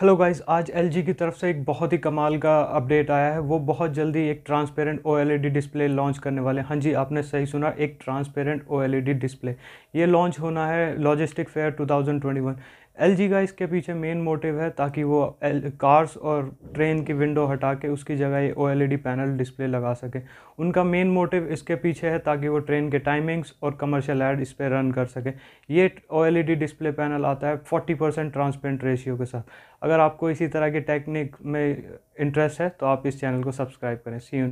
hello guys आज L की तरफ से एक बहुत ही कमाल का अपडेट आया है वो बहुत जल्दी एक ट्रांसपेरेंट ओ डिस्प्ले लॉन्च करने वाले हैं हाँ जी आपने सही सुना एक ट्रांसपेरेंट ओ डिस्प्ले ये लॉन्च होना है लॉजिस्टिक फेयर 2021 एल का इसके पीछे मेन मोटिव है ताकि वो कार्स और ट्रेन की विंडो हटा के उसकी जगह ये ओ पैनल डिस्प्ले लगा सकें उनका मेन मोटिव इसके पीछे है ताकि वो ट्रेन के टाइमिंग्स और कमर्शियल एड इस पर रन कर सकें ये ओ डिस्प्ले पैनल आता है 40 परसेंट ट्रांसपेरेंट रेशियो के साथ अगर आपको इसी तरह की टेक्निक में इंटरेस्ट है तो आप इस चैनल को सब्सक्राइब करें सी